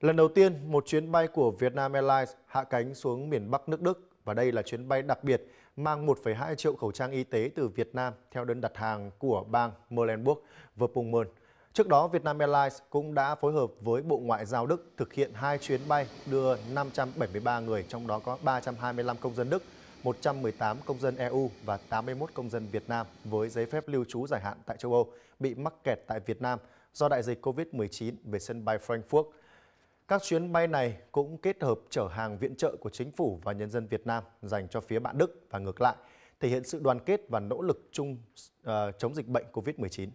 Lần đầu tiên, một chuyến bay của Vietnam Airlines hạ cánh xuống miền Bắc nước Đức và đây là chuyến bay đặc biệt mang 1,2 triệu khẩu trang y tế từ Việt Nam theo đơn đặt hàng của bang Mecklenburg Vorpommern. Trước đó, Vietnam Airlines cũng đã phối hợp với Bộ Ngoại giao Đức thực hiện hai chuyến bay đưa 573 người, trong đó có 325 công dân Đức, 118 công dân EU và 81 công dân Việt Nam với giấy phép lưu trú dài hạn tại châu Âu bị mắc kẹt tại Việt Nam do đại dịch COVID-19 về sân bay Frankfurt. Các chuyến bay này cũng kết hợp chở hàng viện trợ của chính phủ và nhân dân Việt Nam dành cho phía bạn Đức và ngược lại, thể hiện sự đoàn kết và nỗ lực chung uh, chống dịch bệnh COVID-19.